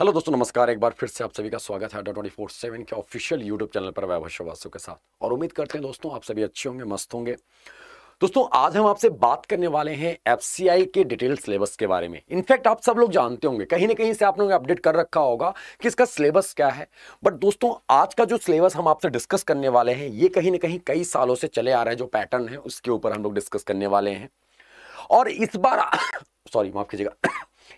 hello दोस्तों नमस्कार एक बार फिर से आप सभी का स्वागत है ट्वेंटी फोर सेवन के ऑफिशियल यूट्यूब चैनल पर वैभव श्रीवास्तव के साथ और उम्मीद करते हैं दोस्तों आप सभी अच्छे होंगे मस्त होंगे दोस्तों आज हम आपसे बात करने वाले हैं एफ के डिटेल सिलेबस के बारे में इनफैक्ट आप सब लोग जानते होंगे कहीं ना कहीं से आप लोगों ने अपडेट कर रखा होगा कि इसका सिलेबस क्या है बट दोस्तों आज का जो सिलेबस हम आपसे डिस्कस करने वाले हैं ये कहीं ना कहीं कई सालों से चले आ रहे हैं जो पैटर्न है उसके ऊपर हम लोग डिस्कस करने वाले हैं और इस बार सॉरी माफ कीजिएगा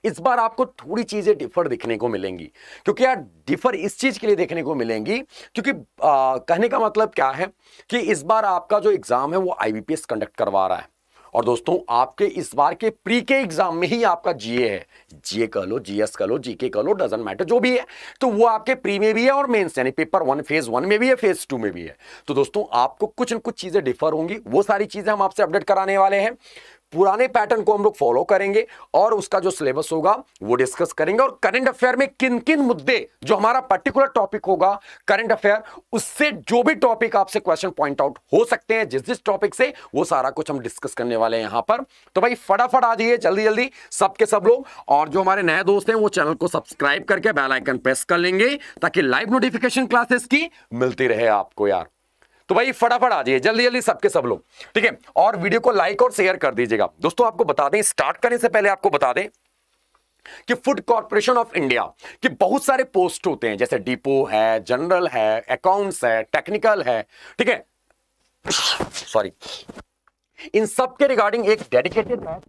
इस बार आपको थोड़ी चीजें डिफर दिखने को मिलेंगी क्योंकि यार डिफर इस चीज के लिए देखने को मिलेंगी क्योंकि आ, कहने का मतलब क्या है कि इस बार आपका जो एग्जाम है वो आईबीपीएस कंडक्ट करवा रहा है और दोस्तों आपके इस बार के प्री के एग्जाम में ही आपका जीए है जीए कह लो जीएस कह लो जीके कह लो डजेंट मैटर जो भी है तो वो आपके प्री में भी है और मेंस यानी पेपर वन फेज वन में भी है फेज टू में भी है तो दोस्तों आपको कुछ न कुछ चीजें डिफर होंगी वो सारी चीजें हम आपसे अपडेट कराने वाले हैं पुराने पैटर्न को हम लोग फॉलो करेंगे और उसका जो सिलेबस होगा वो डिस्कस करेंगे और करंट अफेयर में किन किन मुद्दे जो हमारा पर्टिकुलर टॉपिक होगा करंट अफेयर उससे जो भी टॉपिक आपसे क्वेश्चन पॉइंट आउट हो सकते हैं जिस जिस टॉपिक से वो सारा कुछ हम डिस्कस करने वाले हैं यहां पर तो भाई फटाफट आ जाइए जल्दी जल्दी सबके सब लोग और जो हमारे नए दोस्त हैं वो चैनल को सब्सक्राइब करके बेलाइकन प्रेस कर लेंगे ताकि लाइव नोटिफिकेशन क्लासेस की मिलती रहे आपको यार तो भाई फटाफट आ जाइए जल्दी जल्दी सबके सब लोग ठीक है और वीडियो को लाइक और शेयर कर दीजिएगा दोस्तों आपको बता दें स्टार्ट करने से पहले आपको बता दें कि फूड कॉरपोरेशन ऑफ इंडिया के बहुत सारे पोस्ट होते हैं जैसे डिपो है जनरल है अकाउंट्स है टेक्निकल है ठीक है सॉरी इन सब के रिगार्डिंग एक डेडिकेटेड है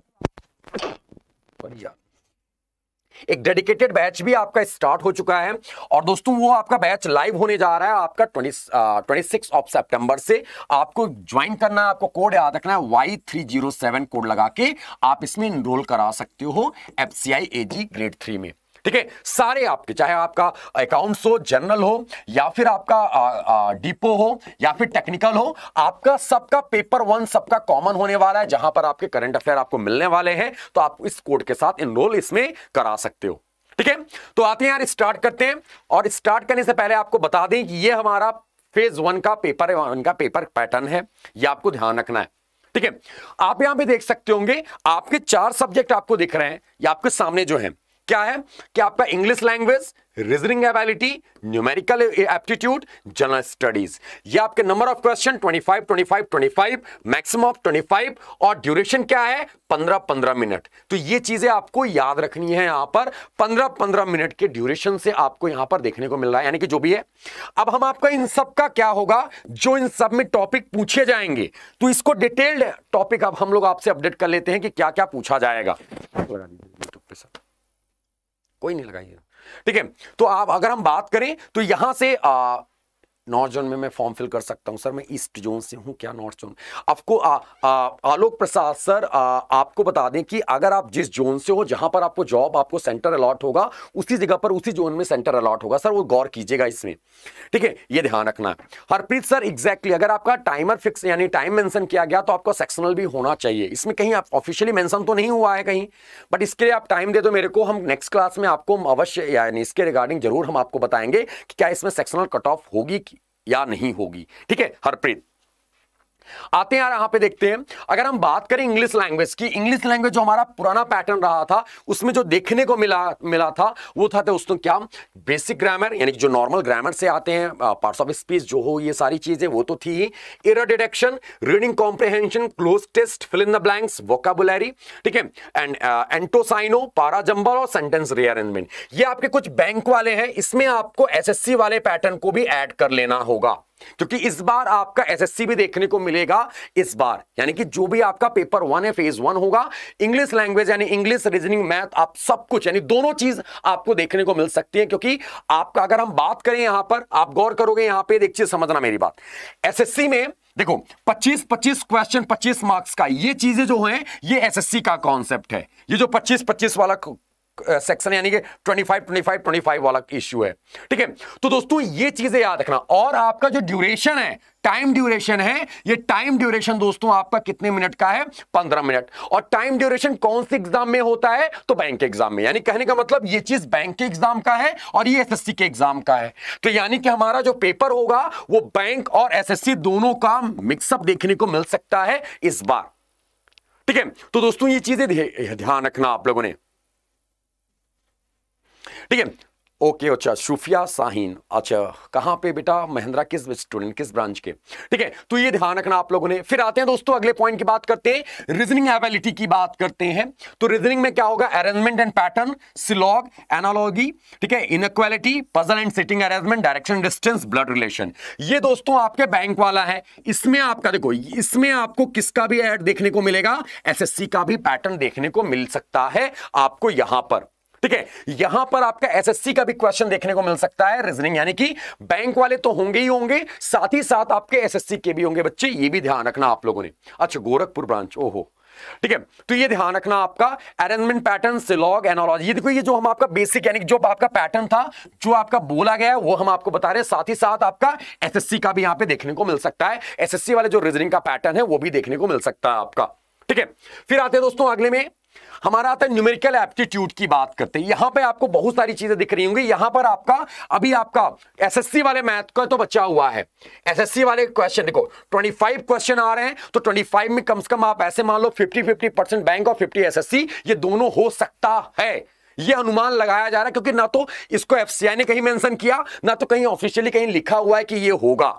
एक डेडिकेटेड बैच भी आपका स्टार्ट हो चुका है और दोस्तों वो आपका बैच लाइव होने जा रहा है आपका ट्वेंटी ट्वेंटी ऑफ सेप्टेम्बर से आपको ज्वाइन करना है आपको कोड याद रखना है Y three zero seven code लगा के आप इसमें इनरोल करा सकते हो F C I A G grade three में ठीक है सारे आपके चाहे आपका अकाउंट्स हो जनरल हो या फिर आपका डिपो हो या फिर टेक्निकल हो आपका सबका पेपर वन सबका कॉमन होने वाला है जहां पर आपके करंट अफेयर आपको मिलने वाले हैं तो आप इस कोड के साथ इनरोल इसमें करा सकते हो ठीक है तो आते हैं यार स्टार्ट करते हैं और स्टार्ट करने से पहले आपको बता दें कि ये हमारा फेज वन का पेपर वन का पेपर पैटर्न है ये आपको ध्यान रखना है ठीक है आप यहां पे देख सकते होंगे आपके चार सब्जेक्ट आपको दिख रहे हैं या आपके सामने जो है क्या है कि आपका English language reasoning ability numerical aptitude general studies ये आपके number of question 25 25 25 maximum of 25 और ड्यूरेशन क्या है 15 15 मिनट तो ये चीजें आपको याद रखनी है यहां पर 15 15 मिनट के ड्यूरेशन से आपको यहां पर देखने को मिल रहा है यानी कि जो भी है अब हम आपका इन सब का क्या होगा जो इन सब में टॉपिक पूछे जाएंगे तो इसको डिटेल्ड टॉपिक अब हम लोग आपसे अपडेट कर लेते हैं कि क्या क्या पूछा जाएगा तो कोई नहीं लगाइए ठीक है तो आप अगर हम बात करें तो यहां से आ, नॉर्थ जोन में मैं फॉर्म फिल कर सकता हूँ सर मैं ईस्ट जोन से हूँ क्या नॉर्थ जोन आपको आ, आ, आलोक प्रसाद सर आ, आपको बता दें कि अगर आप जिस जोन से हो जहाँ पर आपको जॉब आपको सेंटर अलॉट होगा उसी जगह पर उसी जोन में सेंटर अलॉट होगा सर वो गौर कीजिएगा इसमें ठीक है ये ध्यान रखना हरप्रीत सर एग्जैक्टली अगर आपका टाइमर फिक्स यानी टाइम मैंसन किया गया तो आपका सेक्शनल भी होना चाहिए इसमें कहीं आप ऑफिशियली मैंसन तो नहीं हुआ है कहीं बट इसके लिए आप टाइम दे दो मेरे को हम नेक्स्ट क्लास में आपको अवश्य यानी इसके रिगार्डिंग जरूर हम आपको बताएंगे कि क्या इसमें सेक्शनल कट ऑफ होगी या नहीं होगी ठीक है हरप्रीत आते हैं यहां पे देखते हैं अगर हम बात करें इंग्लिश लैंग्वेज की इंग्लिश लैंग्वेज जो हमारा पुराना पैटर्न रहा था उसमें जो देखने को मिला मिला था वो था दोस्तों क्या बेसिक ग्रामर यानी जो नॉर्मल ग्रामर से आते हैं पार्ट्स ऑफ स्पीच जो हो ये सारी चीजें वो तो थी ही error detection reading comprehension cloze test fill in the blanks vocabulary ठीक है एंड एंटोसाइनो पारा जंबल और सेंटेंस रीअरेंजमेंट ये आपके कुछ बैंक वाले हैं इसमें आपको एसएससी वाले पैटर्न को भी ऐड कर लेना होगा क्योंकि इस बार आपका एसएससी भी देखने को मिलेगा इस बार यानी कि जो भी आपका पेपर वन है फेज वन होगा इंग्लिश लैंग्वेज यानी इंग्लिश रीजनिंग मैथ आप सब कुछ यानी दोनों चीज आपको देखने को मिल सकती है क्योंकि आपका अगर हम बात करें यहां पर आप गौर करोगे यहां पर एक चीज समझना मेरी बात एस में देखो 25 25 क्वेश्चन 25 मार्क्स का ये चीजें जो है ये एसएससी का कॉन्सेप्ट है ये जो 25 25 वाला सेक्शन यानी कि 25 25 25 वाला इश्यू है ठीक है तो दोस्तों ये चीजें याद रखना और आपका जो ड्यूरेशन है टाइम ड्यूरेशन है ये टाइम ड्यूरेशन दोस्तों आपका कितने मिनट का है पंद्रह मिनट और टाइम ड्यूरेशन कौन से एग्जाम में होता है तो बैंक एग्जाम में यानी कहने का मतलब ये चीज बैंक के एग्जाम का है और ये एसएससी के एग्जाम का है तो यानी कि हमारा जो पेपर होगा वो बैंक और एसएससी दोनों का मिक्सअप देखने को मिल सकता है इस बार ठीक है तो दोस्तों ये चीजें ध्यान रखना आप लोगों ने ठीक है ओके अच्छा सुफिया साहिन अच्छा कहाँ पे बेटा महिंद्रा किस स्टूडेंट किस ब्रांच के ठीक है तो ये ध्यान रखना आप लोगों ने फिर आते हैं दोस्तों अगले पॉइंट की बात करते हैं रीजनिंग एबिलिटी की बात करते हैं तो रीजनिंग में क्या होगा arrangement and pattern syllogism analogy ठीक है inequality puzzle and sitting arrangement direction distance blood relation ये दोस्तों आपके बैंक वाला है इसमें आपका देखो इसमें आपको किसका भी एड देखने को मिलेगा एस का भी पैटर्न देखने को मिल सकता है आपको यहां पर ठीक है यहां पर आपका एसएससी का भी क्वेश्चन देखने को मिल सकता है रीजनिंग यानी कि बैंक वाले तो होंगे ही होंगे साथ ही साथ आपके एसएससी के भी होंगे बच्चे ये भी ध्यान रखना आप लोगों ने अच्छा गोरखपुर ब्रांच ओहो ठीक है तो ये ध्यान रखना आपका अरेंजमेंट पैटर्न सिलॉग एनोलॉजी देखो ये जो हम आपका बेसिक यानी जो आपका पैटर्न था जो आपका बोला गया है वो हम आपको बता रहे हैं साथ ही साथ आपका एसएससी का भी यहां पे देखने को मिल सकता है एसएससी वाले जो रीजनिंग का पैटर्न है वो भी देखने को मिल सकता है आपका ठीक है फिर आते हैं दोस्तों अगले में हमारा आता है न्यूमेरिकल एप्टीट्यूड की बात करते हैं यहां पे आपको बहुत सारी चीजें दिख रही होंगी यहां पर आपका अभी आपका एसएससी वाले मैथ का तो बचा हुआ है एसएससी वाले क्वेश्चन देखो 25 क्वेश्चन आ रहे हैं तो 25 में कम से कम आप ऐसे मान लो 50 50 परसेंट बैंक और 50 एसएससी ये दोनों हो सकता है ये अनुमान लगाया जा रहा है क्योंकि ना तो इसको एफसीआई ने कहीं मेंशन किया ना तो कहीं ऑफिशियली कहीं लिखा हुआ है कि ये होगा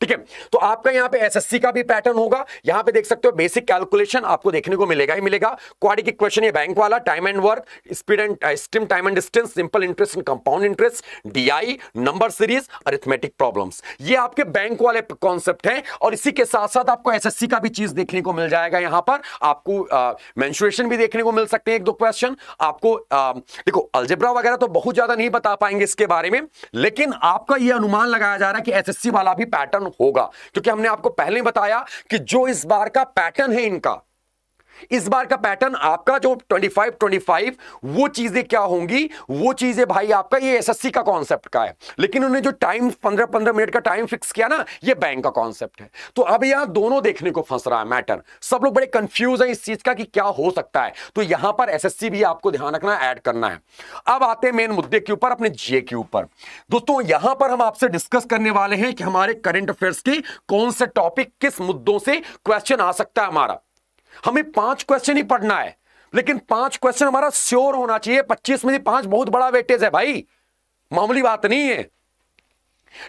ठीक है तो आपका यहाँ पे एसएससी का भी पैटर्न होगा यहाँ पे देख सकते हो बेसिक कैलकुलेशन आपको देखने को मिलेगा ही मिलेगा क्वाड्रिक क्वेश्चन ये बैंक वाला time and work speed and stream time and distance simple interest and compound interest DI number series arithmetic problem ये आपके बैंक वाले कॉन्सेप्ट है और इसी के साथ साथ आपको एस का भी चीज देखने को मिल जाएगा यहाँ पर आपको मैंशुरेशन uh, भी देखने को मिल सकते हैं एक दो क्वेश्चन आपको uh, देखो अल्जेब्रा वगैरह तो बहुत ज्यादा नहीं बता पाएंगे इसके बारे में लेकिन आपका यह अनुमान लगाया जा रहा है कि एस वाला भी पैटर्न होगा क्योंकि हमने आपको पहले बताया कि जो इस बार का पैटर्न है इनका इस बार का पैटर्न आपका जो 25 25 वो चीजें क्या होंगी वो चीजें भाई आपका ये एसएससी का कॉन्सेप्ट का है लेकिन उन्होंने जो टाइम 15 15 मिनट का टाइम फिक्स किया ना ये बैंक का कॉन्सेप्ट है तो अब यहां दोनों देखने को फंस रहा है मैटर सब लोग बड़े कंफ्यूज हैं इस चीज का कि क्या हो सकता है तो यहां पर एस भी आपको ध्यान रखना ऐड करना है अब आते हैं मेन मुद्दे के ऊपर अपने जे के ऊपर दोस्तों यहां पर हम आपसे डिस्कस करने वाले हैं कि हमारे करंट अफेयर्स के कौन से टॉपिक किस मुद्दों से क्वेश्चन आ सकता है हमारा हमें पांच क्वेश्चन ही पढ़ना है लेकिन पांच क्वेश्चन हमारा श्योर होना चाहिए पच्चीस में पांच बहुत बड़ा वेटेज है भाई मामूली बात नहीं है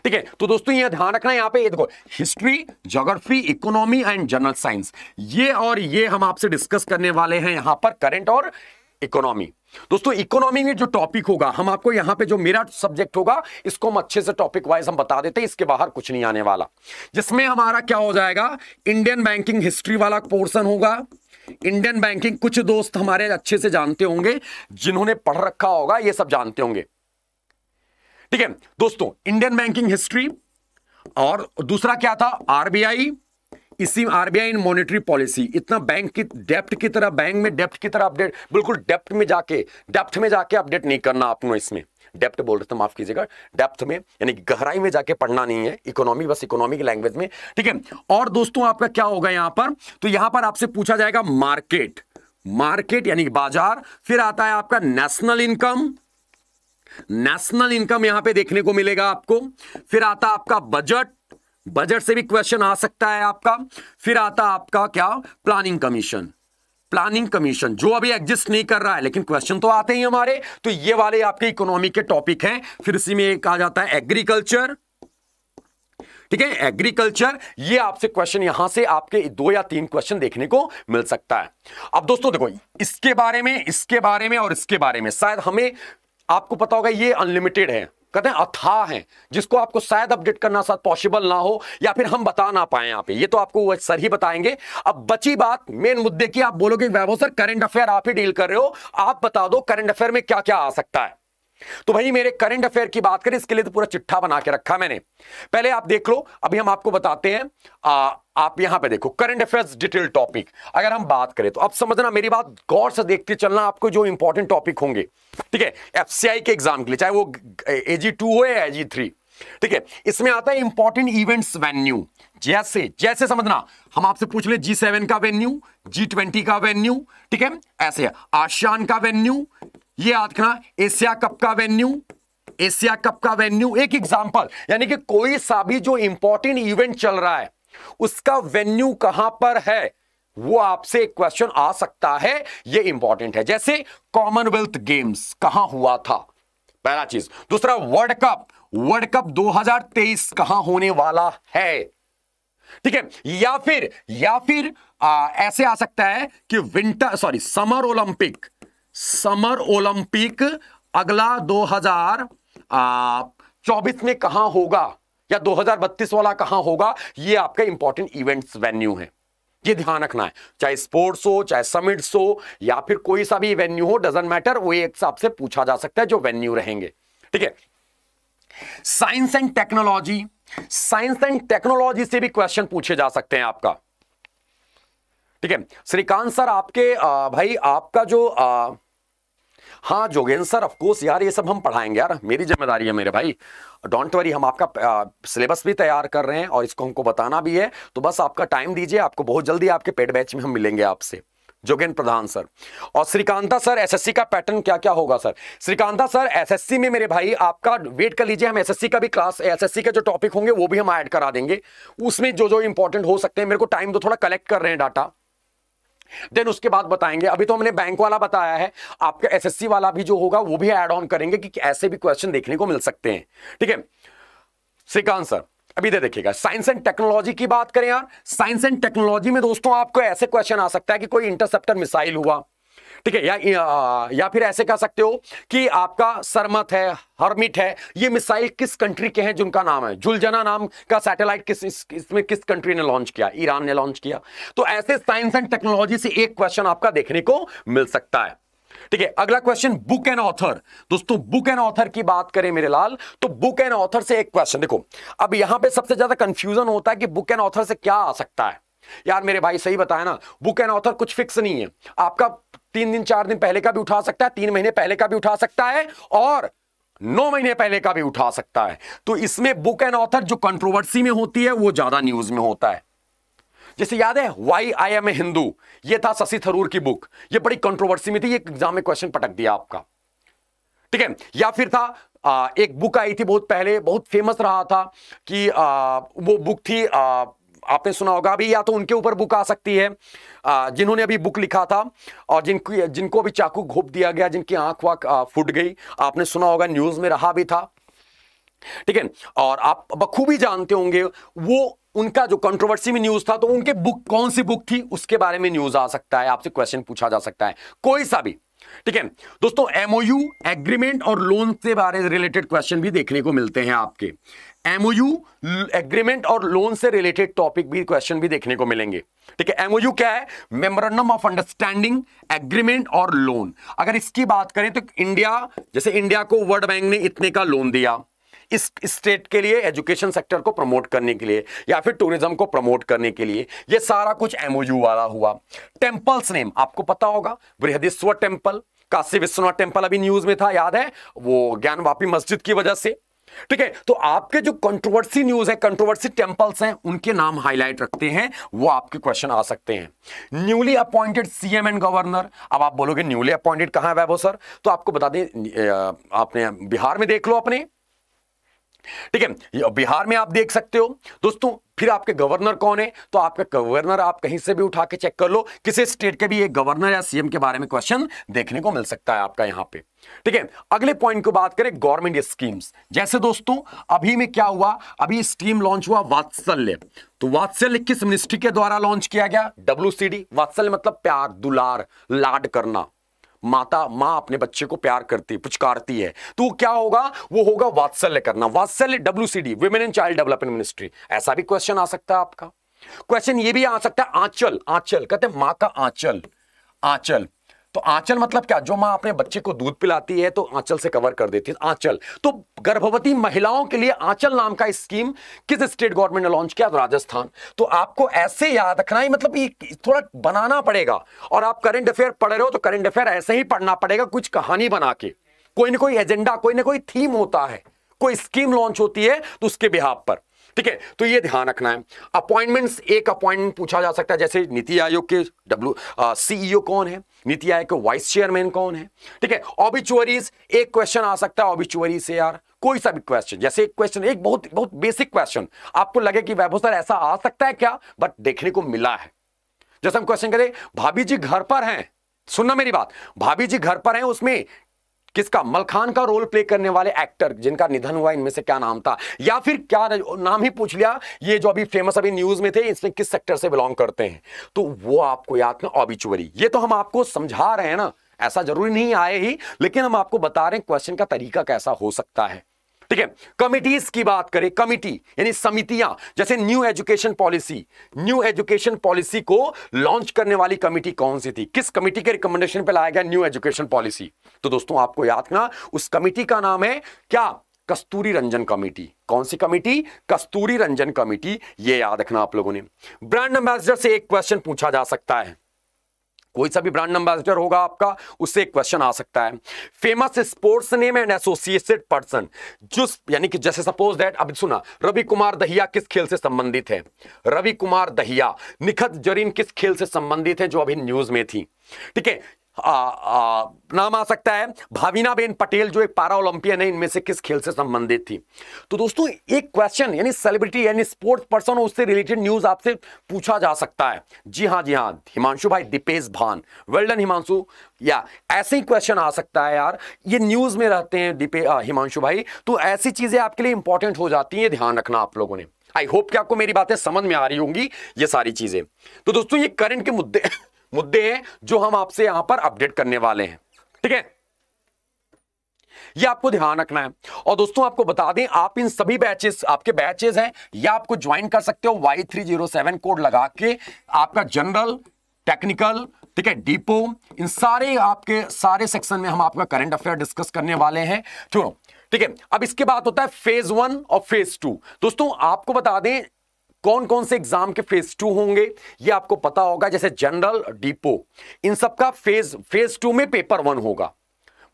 ठीक है तो दोस्तों ये ध्यान रखना यहां पे ये देखो history geography economy and general science ये और ये हम आपसे डिस्कस करने वाले हैं यहां पर करंट और इकोनॉमी दोस्तों इकोनॉमी में जो टॉपिक होगा हम आपको यहां पे जो मेरा सब्जेक्ट होगा इसको हम अच्छे से टॉपिक वाइज हम बता देते हैं इसके बाहर कुछ नहीं आने वाला जिसमें हमारा क्या हो जाएगा इंडियन बैंकिंग हिस्ट्री वाला पोर्शन होगा इंडियन बैंकिंग कुछ दोस्त हमारे अच्छे से जानते होंगे जिन्होंने पढ़ रखा होगा ये सब जानते होंगे ठीक है दोस्तों इंडियन बैंकिंग हिस्ट्री और दूसरा क्या था आरबीआई इसी आरबीआई इन मॉनेटरी पॉलिसी इतना बैंक की डेप्ट की तरह बैंक में डेप्ट की तरह अपडेट बिल्कुल डेप्ट में जाके डेप्थ में जाके अपडेट नहीं करना आपको इसमें डेप्थ बोल रहे थे माफ कीजिएगा डेप्थ में यानी गहराई में जाके पढ़ना नहीं है इकोनॉमी बस इकोनॉमी की लैंग्वेज में ठीक है और दोस्तों आपका क्या होगा यहां पर तो यहां पर आपसे पूछा जाएगा मार्केट मार्केट यानी बाजार फिर आता है आपका नेशनल इनकम नेशनल इनकम यहां पे देखने को मिलेगा आपको फिर आता आपका बजट बजट से भी क्वेश्चन आ सकता है आपका फिर आता आपका क्या प्लानिंग कमीशन प्लानिंग कमीशन जो अभी एग्जिस्ट नहीं कर रहा है लेकिन क्वेश्चन तो आते ही हमारे तो ये वाले आपके इकोनॉमी के टॉपिक हैं फिर इसी में एक आ जाता है एग्रीकल्चर ठीक है एग्रीकल्चर ये आपसे क्वेश्चन यहां से आपके दो या तीन क्वेश्चन देखने को मिल सकता है अब दोस्तों देखो इसके बारे में इसके बारे में और इसके बारे में शायद हमें आपको पता होगा ये अनलिमिटेड है कहते हैं अथा है जिसको आपको शायद अपडेट करना साथ पॉसिबल ना हो या फिर हम बता ना पाए यहाँ पे ये तो आपको सर ही बताएंगे अब बची बात मेन मुद्दे की आप बोलोगे वैभव सर करंट अफेयर आप ही डील कर रहे हो आप बता दो करंट अफेयर में क्या क्या आ सकता है तो भाई मेरे करंट अफेयर की बात करें इसके लिए तो पूरा चिट्ठा बना के रखा मैंने पहले आप देख लो अभी हम आपको बताते हैं आ, आप यहां पे देखो करंट अफेयर्स डिटेल टॉपिक अगर हम बात करें तो अब समझना मेरी बात गौर से देखते चलना आपको जो इंपॉर्टेंट टॉपिक होंगे ठीक है एफसीआई के एग्जाम के लिए चाहे वो एजी टू हो या एजी थ्री ठीक है इसमें आता है इंपॉर्टेंट इवेंट्स वेन्यू जैसे जैसे समझना हम आपसे पूछ ले जी सेवन का वेन्यू जी ट्वेंटी का वेन्यू ठीक है ऐसे आशियान का वेन्यू ये याद रखना एशिया कप का वेन्यू एशिया कप का वेन्यू एक एग्जाम्पल यानी कि कोई सा भी जो इंपॉर्टेंट इवेंट चल रहा है उसका वेन्यू कहां पर है वो आपसे एक क्वेश्चन आ सकता है ये इंपॉर्टेंट है जैसे कॉमनवेल्थ गेम्स कहां हुआ था पहला चीज दूसरा वर्ल्ड कप वर्ल्ड कप 2023 कहां होने वाला है ठीक है या फिर या फिर आ, ऐसे आ सकता है कि winter sorry summer Olympic summer Olympic अगला 2024 में कहां होगा या 2032 वाला कहां होगा ये आपका इंपॉर्टेंट इवेंट्स वेन्यू है ये ध्यान रखना है चाहे स्पोर्ट्स हो चाहे समिट्स हो या फिर कोई सा भी वेन्यू हो डजेंट मैटर वो एक हिसाब से पूछा जा सकता है जो वेन्यू रहेंगे ठीक है science and technology science and technology से भी क्वेश्चन पूछे जा सकते हैं आपका ठीक है श्रीकांत सर आपके आ, भाई आपका जो आ, हाँ जोगेंद्र सर ऑफकोर्स यार ये सब हम पढ़ाएंगे यार मेरी जिम्मेदारी है मेरे भाई डोंट वरी हम आपका सिलेबस भी तैयार कर रहे हैं और इसको हमको बताना भी है तो बस आपका टाइम दीजिए आपको बहुत जल्दी आपके पेड बैच में हम मिलेंगे आपसे जोगेंद्र प्रधान सर और श्रीकांता सर एसएससी का पैटर्न क्या क्या होगा सर श्रीकांता सर एसएससी में मेरे भाई आपका वेट कर लीजिए हम एसएससी का भी क्लास एसएससी के जो टॉपिक होंगे वो भी हम ऐड करा देंगे उसमें जो जो इंपॉर्टेंट हो सकते हैं मेरे को टाइम तो थोड़ा कलेक्ट कर रहे हैं डाटा देन उसके बाद बताएंगे अभी तो हमने बैंक वाला बताया है आपका एसएससी वाला भी जो होगा वो भी एड ऑन करेंगे कि ऐसे भी क्वेश्चन देखने को मिल सकते हैं ठीक है श्रीकांत सर अभी दे देखिएगा साइंस एंड टेक्नोलॉजी की बात करें यार साइंस एंड टेक्नोलॉजी में दोस्तों आपको ऐसे क्वेश्चन आ सकता है कि कोई इंटरसेप्टर मिसाइल हुआ ठीक है या, या, फिर ऐसे कह सकते हो कि आपका सरमत है हर्मिट है ये मिसाइल किस कंट्री के हैं जिनका नाम है जुलजना नाम का सैटेलाइट किस इसमें किस कंट्री ने लॉन्च किया ईरान ने लॉन्च किया तो ऐसे साइंस एंड टेक्नोलॉजी से एक क्वेश्चन आपका देखने को मिल सकता है ठीक है अगला क्वेश्चन बुक एंड ऑथर दोस्तों बुक एंड ऑथर की बात करें मेरे लाल तो बुक एंड ऑथर से एक क्वेश्चन देखो अब यहां पे सबसे ज्यादा कंफ्यूजन होता है कि बुक एंड ऑथर से क्या आ सकता है यार मेरे भाई सही बताया ना बुक एंड ऑथर कुछ फिक्स नहीं है आपका तीन दिन चार दिन पहले का भी उठा सकता है तीन महीने पहले का भी उठा सकता है और नौ महीने पहले का भी उठा सकता है तो इसमें बुक एंड ऑथर जो कंट्रोवर्सी में होती है वो ज्यादा न्यूज में होता है जैसे याद है why I am a Hindu ये था शशि थरूर की बुक ये बड़ी कंट्रोवर्सी में थी ये एग्जाम में क्वेश्चन पटक दिया आपका ठीक है या फिर था आ, एक बुक आई थी बहुत पहले बहुत फेमस रहा था कि आ, वो बुक थी आ, आपने सुना होगा अभी या तो उनके ऊपर बुक आ सकती है जिन्होंने अभी बुक लिखा था और जिनको जिनको अभी चाकू घोप दिया गया जिनकी आंख वाक फूट गई आपने सुना होगा न्यूज में रहा भी था ठीक है और आप बखूबी जानते होंगे वो उनका जो कंट्रोवर्सी में न्यूज था तो उनके बुक कौन सी बुक थी उसके बारे में न्यूज आ सकता है आपसे क्वेश्चन पूछा जा सकता है कोई सा भी ठीक है दोस्तों एमओयू एग्रीमेंट और लोन से बारे रिलेटेड क्वेश्चन भी देखने को मिलते हैं आपके एमओयू एग्रीमेंट और लोन से रिलेटेड टॉपिक भी क्वेश्चन भी देखने को मिलेंगे ठीक है एमओयू क्या है मेमोरेंडम ऑफ अंडरस्टैंडिंग एग्रीमेंट और लोन अगर इसकी बात करें तो इंडिया जैसे इंडिया को वर्ल्ड बैंक ने इतने का लोन दिया इस स्टेट के लिए एजुकेशन सेक्टर को प्रमोट करने के लिए या फिर टूरिज्म को प्रमोट करने के लिए ये सारा कुछ एमओयू वाला हुआ टेम्पल्स नेम आपको पता होगा बृहदेश्वर टेम्पल काशी विश्वनाथ टेम्पल अभी न्यूज में था याद है वो ज्ञान मस्जिद की वजह से ठीक है तो आपके जो कंट्रोवर्सी न्यूज है कंट्रोवर्सी टेंपल्स हैं उनके नाम हाईलाइट रखते हैं वो आपके क्वेश्चन आ सकते हैं newly appointed CM and governor अब आप बोलोगे न्यूली अपॉइंटेड कहां है वैभव सर तो आपको बता दें आपने बिहार में देख लो अपने ठीक है बिहार में आप देख सकते हो दोस्तों फिर आपके गवर्नर कौन है तो आपका गवर्नर आप कहीं से भी उठा के चेक कर लो किसी स्टेट के भी एक गवर्नर या सीएम के बारे में क्वेश्चन देखने को मिल सकता है आपका यहां पे ठीक है अगले पॉइंट को बात करें गवर्नमेंट स्कीम्स जैसे दोस्तों अभी में क्या हुआ अभी स्कीम लॉन्च हुआ वात्सल्य तो वात्सल्य किस मिनिस्ट्री के द्वारा लॉन्च किया गया डब्ल्यू वात्सल्य मतलब प्यार दुलार लाड करना माता मां अपने बच्चे को प्यार करती है पुचकारती है तो क्या होगा वो होगा वात्सल्य करना Vatsalya W C D women and child development ministry ऐसा भी क्वेश्चन आ सकता है आपका क्वेश्चन ये भी आ सकता है आंचल आंचल कहते हैं माँ का आंचल आंचल तो आंचल मतलब क्या जो माँ अपने बच्चे को दूध पिलाती है तो आंचल से कवर कर देती है आंचल तो गर्भवती महिलाओं के लिए आंचल नाम का स्कीम किस स्टेट गवर्नमेंट ने लॉन्च किया तो राजस्थान तो आपको ऐसे याद रखना ही मतलब ये थोड़ा बनाना पड़ेगा और आप करंट अफेयर पढ़ रहे हो तो करंट अफेयर ऐसे ही पढ़ना पड़ेगा कुछ कहानी बना के कोई ना कोई एजेंडा कोई ना कोई थीम होता है कोई स्कीम लॉन्च होती है तो उसके बिहाब पर ठीक है तो ये ध्यान रखना है अपॉइंटमेंट्स एक अपॉइंटमेंट पूछा जा सकता है जैसे नीति आयोग के डब्ल्यू सीईओ e कौन है नीति आयोग के वाइस चेयरमैन कौन है ठीक है ऑबिचुअरीज एक क्वेश्चन आ सकता है ऑबिचुअरी से यार कोई सा भी क्वेश्चन जैसे एक क्वेश्चन एक बहुत बहुत बेसिक क्वेश्चन आपको लगे कि वैभव सर ऐसा आ सकता है क्या बट देखने को मिला है जैसे हम क्वेश्चन करें भाभी जी घर पर हैं सुनना मेरी बात भाभी जी घर पर हैं उसमें किसका मलखान का रोल प्ले करने वाले एक्टर जिनका निधन हुआ इनमें से क्या नाम था या फिर क्या नाम ही पूछ लिया ये जो अभी फेमस अभी न्यूज में थे इसमें किस सेक्टर से बिलोंग करते हैं तो वो आपको याद में ऑबिचुअरी ये तो हम आपको समझा रहे हैं ना ऐसा जरूरी नहीं आए ही लेकिन हम आपको बता रहे हैं क्वेश्चन का तरीका कैसा हो सकता है ठीक है कमिटीज की बात करें कमिटी यानी समितियां जैसे new education policy new education policy को लॉन्च करने वाली कमिटी कौन सी थी किस कमिटी के रिकमेंडेशन पे लाया गया न्यू एजुकेशन पॉलिसी तो दोस्तों आपको याद करना उस कमिटी का नाम है क्या कस्तूरी रंजन कमेटी कौन सी कमेटी कस्तूरी रंजन कमेटी ये याद रखना आप लोगों ने ब्रांड एम्बेसडर से एक क्वेश्चन पूछा जा सकता है कोई सा भी ब्रांड एम्बेसडर होगा आपका उससे एक क्वेश्चन आ सकता है famous sports name and associated person जिस यानी कि जैसे सपोज दैट अब सुना रवि कुमार दहिया किस खेल से संबंधित है रवि कुमार दहिया निखत जरीन किस खेल से संबंधित है जो अभी न्यूज में थी ठीक है नाम आ सकता है भाविना बेन पटेल जो एक पारा ओलंपियन है इनमें से किस खेल से संबंधित थी तो दोस्तों एक क्वेश्चन यानी सेलिब्रिटी यानी स्पोर्ट्स पर्सन उससे रिलेटेड न्यूज आपसे पूछा जा सकता है जी हाँ जी हाँ हिमांशु भाई दीपेश भान वेल्डन हिमांशु या ऐसे ही क्वेश्चन आ सकता है यार ये न्यूज में रहते हैं दीपे हिमांशु भाई तो ऐसी चीजें आपके लिए इंपॉर्टेंट हो जाती है ध्यान रखना आप लोगों ने आई होप कि आपको मेरी बातें समझ में आ रही होंगी ये सारी चीजें तो दोस्तों ये करंट के मुद्दे मुद्दे हैं जो हम आपसे यहां पर अपडेट करने वाले हैं ठीक है ये आपको ध्यान रखना है और दोस्तों आपको बता दें आप इन सभी बैचेस आपके बैचेस हैं या आपको ज्वाइन कर सकते हो Y three zero seven code लगा के आपका जनरल टेक्निकल ठीक है डीपो इन सारे आपके सारे सेक्शन में हम आपका करंट अफेयर डिस्कस करने वाले हैं छोड़ो ठीक है अब इसके बाद होता है फेज वन और फेज टू दोस्तों आपको बता दें कौन कौन से एग्जाम के फेज टू होंगे ये आपको पता होगा जैसे जनरल डिपो इन सबका फेज फेज टू में पेपर वन होगा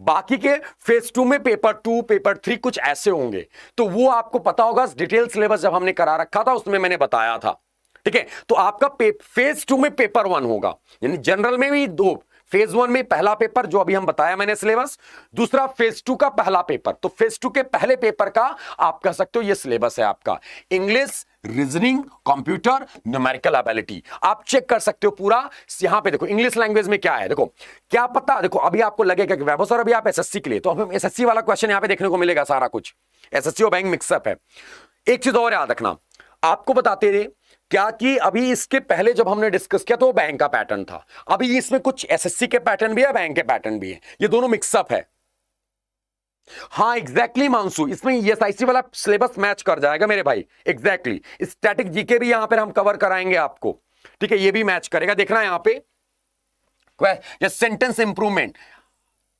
बाकी के फेज टू में पेपर टू पेपर थ्री कुछ ऐसे होंगे तो वो आपको पता होगा डिटेल सिलेबस जब हमने करा रखा था उसमें मैंने बताया था ठीक है तो आपका फेज टू में पेपर वन होगा यानी जनरल में भी दो फेज वन में पहला पेपर जो अभी हम बताया मैंने सिलेबस दूसरा फेज टू का पहला पेपर तो फेज टू के पहले पेपर का आप कह सकते हो ये सिलेबस है आपका English reasoning computer numerical ability आप चेक कर सकते हो पूरा यहां पे देखो इंग्लिश लैंग्वेज में क्या है देखो क्या पता देखो अभी आपको लगेगा कि वैभव सर अभी आप एसएससी के लिए तो हमें एसएससी वाला क्वेश्चन यहां पे देखने को मिलेगा सारा कुछ एसएससी और बैंक मिक्सअप है एक चीज और याद रखना आपको बताते रहे क्या कि अभी इसके पहले जब हमने डिस्कस किया तो बैंक का पैटर्न था अभी इसमें कुछ एसएससी के पैटर्न भी है बैंक के पैटर्न भी है ये दोनों मिक्सअप है हाँ एग्जैक्टली मानसू इसमें ईएसआईसी वाला सिलेबस मैच कर जाएगा मेरे भाई एग्जैक्टली स्टैटिक जीके भी यहां पर हम कवर कराएंगे आपको ठीक है ये भी मैच करेगा देखना यहां पे सेंटेंस इंप्रूवमेंट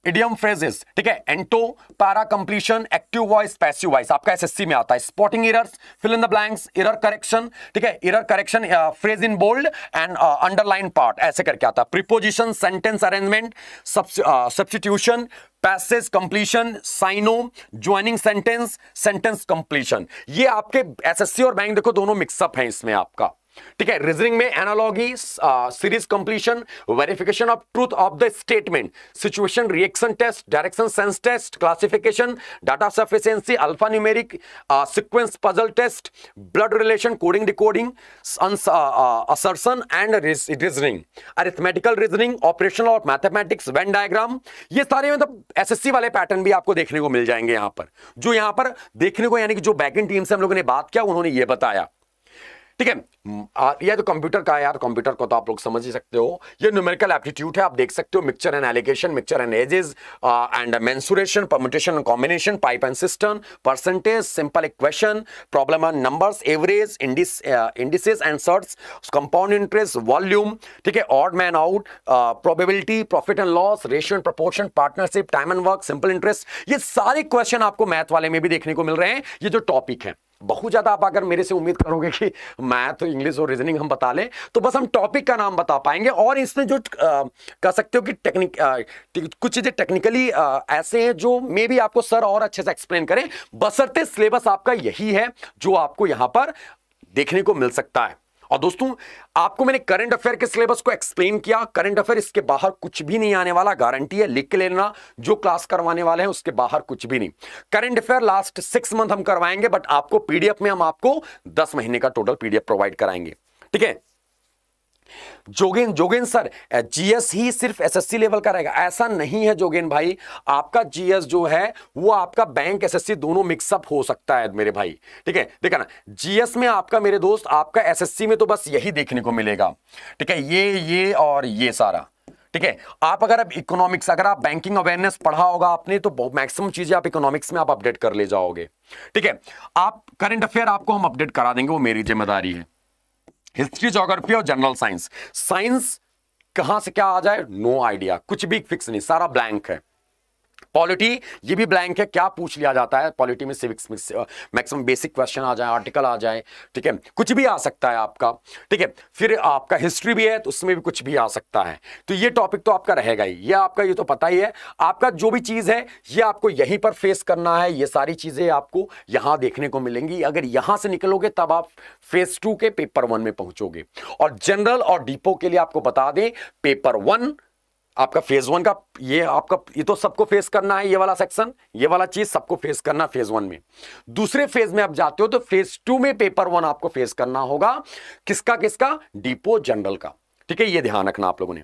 इडियम फ्रेजेस ठीक है antonym para completion active voice passive voice आपका एसएससी में आता है spotting errors fill in the blanks error correction ठीक है error correction phrase in bold and underline part ऐसे करके आता है preposition sentence arrangement substitution passage completion synonym joining sentence sentence completion ये आपके एसएससी और बैंक देखो दोनों मिक्सअप है इसमें आपका ठीक है रीजनिंग में analogy series completion verification of truth of the statement situation reaction test direction sense test classification data sufficiency alpha numeric sequence puzzle test blood relation coding decoding assertion and reasoning arithmetical reasoning operation और mathematics Venn diagram ये सारे मतलब SSC वाले pattern भी आपको देखने को मिल जाएंगे यहां पर जो यहां पर देखने को यानी कि जो बैकिंग टीम से हम लोगों ने बात किया उन्होंने ये बताया ठीक है यह तो कंप्यूटर का है यार कंप्यूटर को तो आप लोग समझ ही सकते हो ये न्यूमेरिकल एप्टीट्यूड है आप देख सकते हो mixture and alligation mixture and ages and mensuration permutation and combination pipe and cistern percentage simple equation problem and numbers average indices and surds compound interest volume ठीक है odd man out probability profit and loss ratio and proportion partnership time and work simple interest ये सारे question आपको math वाले में भी देखने को मिल रहे हैं ये जो टॉपिक है बहुत ज़्यादा आप अगर मेरे से उम्मीद करोगे कि मैथ इंग्लिश तो और रीजनिंग हम बता लें तो बस हम टॉपिक का नाम बता पाएंगे और इसमें जो कह सकते हो कि टेक्निक कुछ चीज़ें टेक्निकली ऐसे हैं जो मे भी आपको सर और अच्छे से एक्सप्लेन करें बसरते सिलेबस आपका यही है जो आपको यहाँ पर देखने को मिल सकता है और दोस्तों आपको मैंने करंट अफेयर के सिलेबस को एक्सप्लेन किया करंट अफेयर इसके बाहर कुछ भी नहीं आने वाला गारंटी है लिख के लेना जो क्लास करवाने वाले हैं उसके बाहर कुछ भी नहीं current affair last six month हम करवाएंगे बट आपको पीडीएफ में हम आपको दस महीने का टोटल पीडीएफ प्रोवाइड कराएंगे ठीक है जोगेन जोगेन सर जीएस ही सिर्फ एसएससी लेवल का रहेगा ऐसा नहीं है जोगेन भाई आपका जीएस जो है वो आपका बैंक एसएससी दोनों मिक्सअप हो सकता है मेरे भाई ठीक है देखा ना जीएस में आपका मेरे दोस्त आपका एसएससी में तो बस यही देखने को मिलेगा ठीक है ये ये और ये सारा ठीक है आप अगर अब इकोनॉमिक्स अगर आप बैंकिंग अवेयरनेस पढ़ा होगा आपने तो मैक्सिमम चीजें आप इकोनॉमिक्स में आप अपडेट कर ले जाओगे ठीक है आप करंट अफेयर आपको हम अपडेट करा देंगे वो मेरी जिम्मेदारी है हिस्ट्री जोग्राफी और जनरल साइंस साइंस कहां से क्या आ जाए नो no आइडिया कुछ भी फिक्स नहीं सारा ब्लैंक है पॉलिटी ये भी ब्लैंक है क्या पूछ लिया जाता है पॉलिटी में सिविक्स में मैक्सिमम बेसिक क्वेश्चन आ जाए आर्टिकल आ जाए ठीक है कुछ भी आ सकता है आपका ठीक है फिर आपका हिस्ट्री भी है तो उसमें भी कुछ भी आ सकता है तो ये टॉपिक तो आपका रहेगा ही ये आपका ये तो पता ही है आपका जो भी चीज़ है ये आपको यहीं पर फेस करना है ये सारी चीज़ें आपको यहाँ देखने को मिलेंगी अगर यहाँ से निकलोगे तब आप फेस टू के पेपर वन में पहुंचोगे और जनरल और डिपो के लिए आपको बता दें पेपर वन आपका फेज वन का ये आपका ये तो सबको फेस करना है ये वाला सेक्शन ये वाला चीज सबको फेस करना फेज वन में दूसरे फेज में आप जाते हो तो फेज टू में पेपर वन आपको फेस करना होगा किसका किसका डिपो जनरल का ठीक है ये ध्यान रखना आप लोगों ने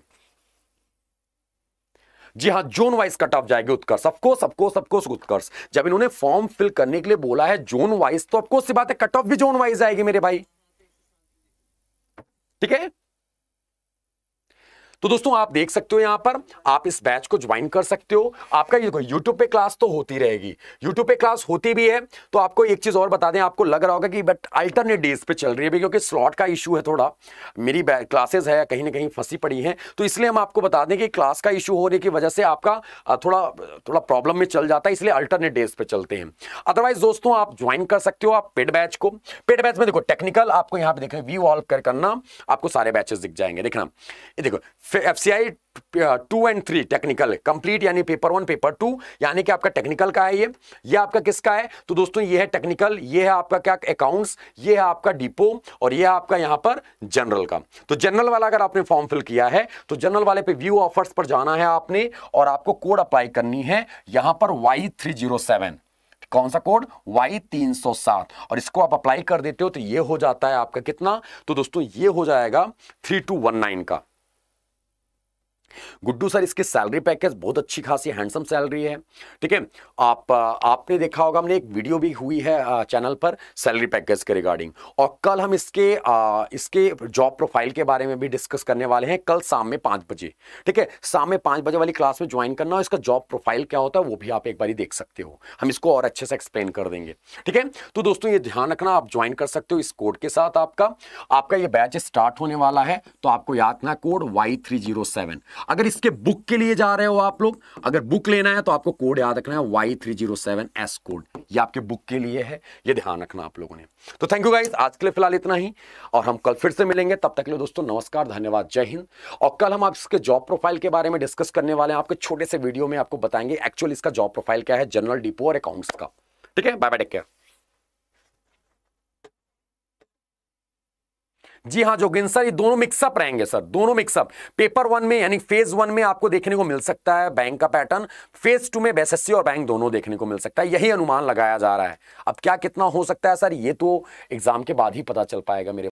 जी हाँ जोन वाइज कट ऑफ जाएगी उत्कर्ष सबको सबको सबको उत्कर्ष जब इन्होंने फॉर्म फिल करने के लिए बोला है जोन वाइज तो आपको बात है कट ऑफ भी जोन वाइज आएगी मेरे भाई ठीक है तो दोस्तों आप देख सकते हो यहां पर आप इस बैच को ज्वाइन कर सकते हो आपका ये यूट्यूब पे क्लास तो होती रहेगी यूट्यूब पे क्लास होती भी है तो आपको एक चीज और बता दें आपको लग रहा होगा कि बट अल्टरनेट डेज पे चल रही है क्योंकि स्लॉट का इशू है थोड़ा मेरी क्लासेस है कहीं ना कहीं फंसी पड़ी है तो इसलिए हम आपको बता दें कि क्लास का इशू होने की वजह से आपका थोड़ा थोड़ा प्रॉब्लम में चल जाता है इसलिए अल्टरनेट डेज पे चलते हैं अदरवाइज दोस्तों आप ज्वाइन कर सकते हो आप पेड बैच को पेड बैच में देखो टेक्निकल आपको यहाँ पे देखें वी वॉल्व कर करना आपको सारे बैचेस दिख जाएंगे देखना देखो F C I two and three technical complete यानी पेपर वन पेपर टू यानी कि आपका टेक्निकल का है ये ये आपका किसका है तो दोस्तों ये है टेक्निकल ये है आपका क्या अकाउंट्स ये है आपका डिपो और ये है आपका यहाँ पर जनरल का तो जनरल वाला अगर आपने फॉर्म फिल किया है तो जनरल वाले पे व्यू ऑफर्स पर जाना है आपने और आपको कोड अप्लाई करनी है यहाँ पर वाई थ्री जीरो सेवन कौन सा कोड वाई तीन सात और इसको आप अप्लाई कर देते हो तो ये हो जाता है आपका कितना तो दोस्तों ये हो जाएगा थ्री टू वन नाइन का गुड्डू सर इसके सैलरी पैकेज बहुत अच्छी खासी हैंडसम सैलरी है ठीक है आप आपने देखा होगा हमने एक वीडियो भी हुई है चैनल पर सैलरी पैकेज के रिगार्डिंग और कल हम इसके इसके जॉब प्रोफाइल के बारे में भी डिस्कस करने वाले हैं कल शाम में पाँच बजे ठीक है शाम में पाँच बजे वाली क्लास में ज्वाइन करना और इसका जॉब प्रोफाइल क्या होता है वो भी आप एक बार देख सकते हो हम इसको और अच्छे से एक्सप्लेन कर देंगे ठीक है तो दोस्तों ये ध्यान रखना आप ज्वाइन कर सकते हो इस कोड के साथ आपका आपका ये बैच स्टार्ट होने वाला है तो आपको याद ना code Y three zero seven अगर इसके बुक के लिए जा रहे हो आप लोग अगर बुक लेना है तो आपको कोड याद रखना है Y three zero seven S code ये आपके बुक के लिए है ये ध्यान रखना आप लोगों ने तो थैंक यू गाइज आज के लिए फिलहाल इतना ही और हम कल फिर से मिलेंगे तब तक लिए दोस्तों नमस्कार धन्यवाद जय हिंद और कल हम आपके जॉब प्रोफाइल के बारे में डिस्कस करने वाले हैं आपके छोटे से वीडियो में आपको बताएंगे एक्चुअल इसका जॉब प्रोफाइल क्या है जनरल डिपो और अकाउंट्स का ठीक है बाय बाय टेक केयर जी हाँ जोगिंद सर ये दोनों मिक्सअप रहेंगे सर दोनों मिक्सअप पेपर वन में यानी फेज वन में आपको देखने को मिल सकता है बैंक का पैटर्न फेज टू में बेसएससी और बैंक दोनों देखने को मिल सकता है यही अनुमान लगाया जा रहा है अब क्या कितना हो सकता है सर ये तो एग्जाम के बाद ही पता चल पाएगा मेरे